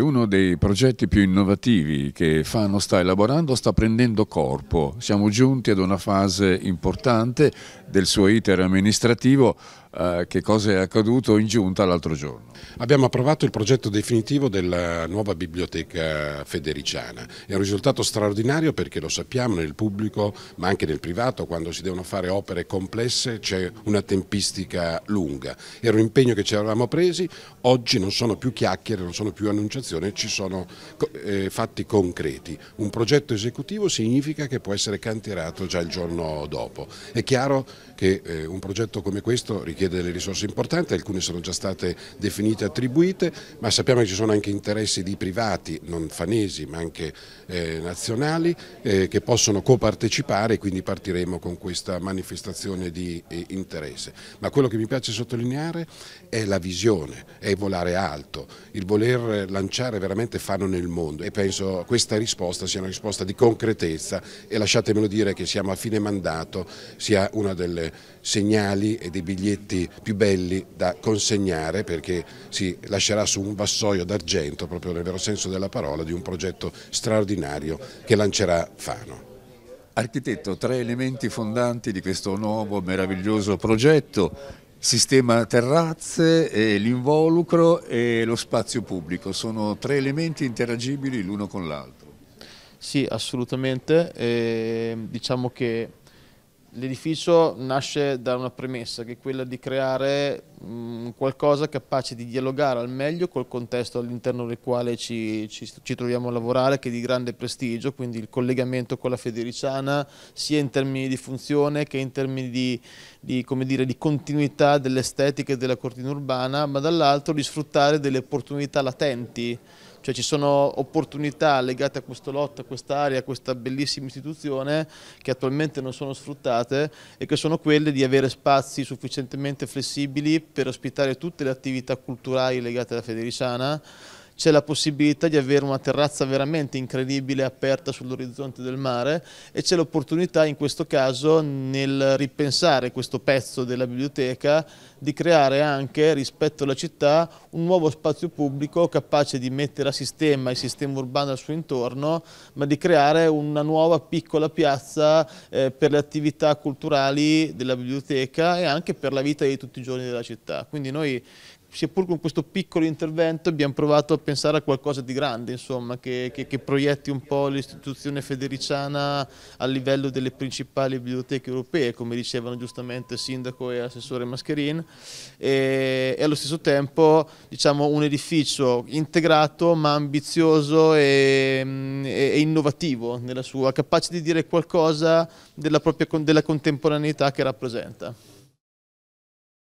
uno dei progetti più innovativi che Fano sta elaborando, sta prendendo corpo. Siamo giunti ad una fase importante del suo iter amministrativo eh, che cosa è accaduto in giunta l'altro giorno. Abbiamo approvato il progetto definitivo della nuova biblioteca federiciana. È un risultato straordinario perché lo sappiamo nel pubblico ma anche nel privato, quando si devono fare opere complesse c'è una tempistica lunga. Era un impegno che ci eravamo presi, oggi non sono più chiacchiere, non sono più annunciazioni, ci sono eh, fatti concreti. Un progetto esecutivo significa che può essere cantierato già il giorno dopo. È chiaro che eh, un progetto come questo richiede richiede delle risorse importanti, alcune sono già state definite e attribuite, ma sappiamo che ci sono anche interessi di privati, non fanesi ma anche eh, nazionali, eh, che possono copartecipare e quindi partiremo con questa manifestazione di eh, interesse. Ma quello che mi piace sottolineare è la visione, è volare alto, il voler lanciare veramente fano nel mondo e penso questa risposta sia una risposta di concretezza e lasciatemelo dire che siamo a fine mandato, sia uno dei segnali e dei biglietti oggetti più belli da consegnare perché si lascerà su un vassoio d'argento, proprio nel vero senso della parola, di un progetto straordinario che lancerà Fano. Architetto, tre elementi fondanti di questo nuovo meraviglioso progetto, sistema terrazze, l'involucro e lo spazio pubblico, sono tre elementi interagibili l'uno con l'altro. Sì, assolutamente, e ehm, diciamo che L'edificio nasce da una premessa che è quella di creare Mm, qualcosa capace di dialogare al meglio col contesto all'interno del quale ci, ci, ci, troviamo a lavorare, che è di grande prestigio, quindi il collegamento con la Federiciana, sia in termini di funzione che in termini di, di, dire, di continuità dell'estetica e della cortina urbana, ma dall'altro di sfruttare delle opportunità latenti cioè ci sono opportunità legate a questo lotto, a quest'area, a questa bellissima istituzione che attualmente non sono sfruttate e che sono quelle di avere spazi sufficientemente flessibili per ospitare tutte le attività culturali legate alla Federisana c'è la possibilità di avere una terrazza veramente incredibile aperta sull'orizzonte del mare e c'è l'opportunità in questo caso nel ripensare questo pezzo della biblioteca di creare anche rispetto alla città un nuovo spazio pubblico capace di mettere a sistema il sistema urbano al suo intorno ma di creare una nuova piccola piazza eh, per le attività culturali della biblioteca e anche per la vita di tutti i giorni della città. Quindi noi seppur con questo piccolo intervento abbiamo provato a pensare a qualcosa di grande, insomma, che, che, che proietti un po' l'istituzione federiciana a livello delle principali biblioteche europee, come dicevano giustamente il sindaco e assessore Mascherin, e, e, allo stesso tempo diciamo, un edificio integrato ma ambizioso e, e, e, innovativo nella sua, capace di dire qualcosa della, propria, della contemporaneità che rappresenta.